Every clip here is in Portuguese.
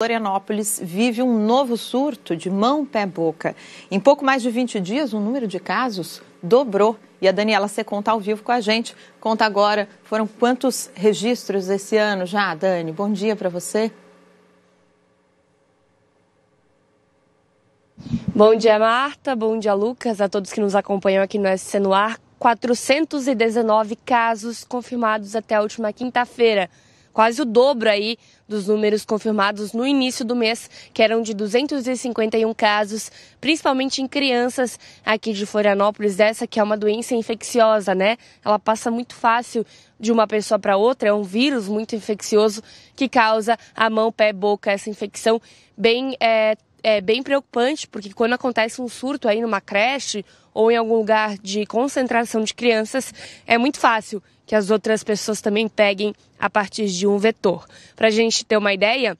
Florianópolis vive um novo surto de mão, pé, boca. Em pouco mais de 20 dias, o número de casos dobrou. E a Daniela se conta ao vivo com a gente. Conta agora, foram quantos registros esse ano já, Dani? Bom dia para você. Bom dia, Marta. Bom dia, Lucas. A todos que nos acompanham aqui no SC no Ar. 419 casos confirmados até a última quinta-feira quase o dobro aí dos números confirmados no início do mês, que eram de 251 casos, principalmente em crianças aqui de Florianópolis. Essa que é uma doença infecciosa, né? Ela passa muito fácil de uma pessoa para outra, é um vírus muito infeccioso que causa a mão, pé, boca, essa infecção bem é, é bem preocupante, porque quando acontece um surto aí numa creche ou em algum lugar de concentração de crianças, é muito fácil que as outras pessoas também peguem a partir de um vetor. Para a gente ter uma ideia,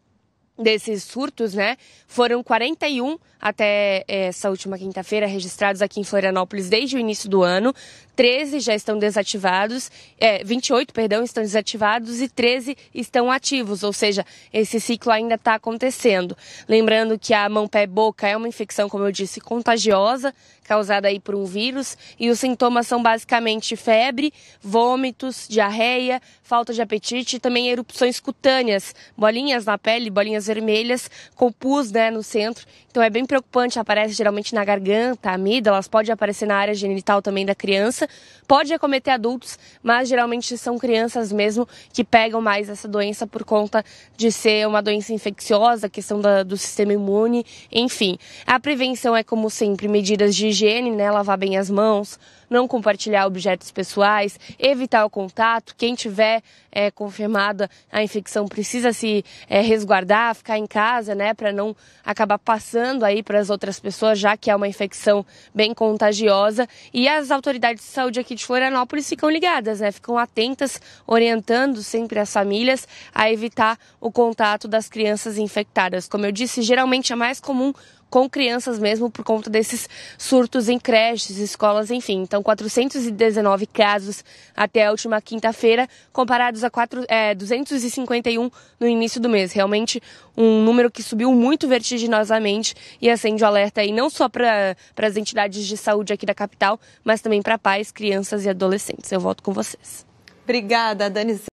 desses surtos, né? Foram 41 até eh, essa última quinta-feira registrados aqui em Florianópolis desde o início do ano. 13 já estão desativados, é, eh, 28, perdão, estão desativados e 13 estão ativos, ou seja, esse ciclo ainda está acontecendo. Lembrando que a mão, pé, boca é uma infecção, como eu disse, contagiosa, causada aí por um vírus, e os sintomas são basicamente febre, vômitos, diarreia, falta de apetite e também erupções cutâneas, bolinhas na pele, bolinhas vermelhas com pus né, no centro. Então é bem preocupante, aparece geralmente na garganta, amida, elas podem aparecer na área genital também da criança. Pode acometer adultos, mas geralmente são crianças mesmo que pegam mais essa doença por conta de ser uma doença infecciosa, questão da, do sistema imune, enfim. A prevenção é, como sempre, medidas de higiene, né? Lavar bem as mãos, não compartilhar objetos pessoais, evitar o contato. Quem tiver é, confirmada a infecção precisa se é, resguardar, ficar em casa, né, para não acabar passando aí para as outras pessoas, já que é uma infecção bem contagiosa. E as autoridades de saúde aqui de Florianópolis ficam ligadas, né, ficam atentas, orientando sempre as famílias a evitar o contato das crianças infectadas. Como eu disse, geralmente é mais comum com crianças mesmo por conta desses surtos em creches, escolas, enfim. Então, 419 casos até a última quinta-feira, comparados a 4, é, 251 no início do mês. Realmente um número que subiu muito vertiginosamente e acende o alerta aí não só para as entidades de saúde aqui da capital, mas também para pais, crianças e adolescentes. Eu volto com vocês. Obrigada, Dani.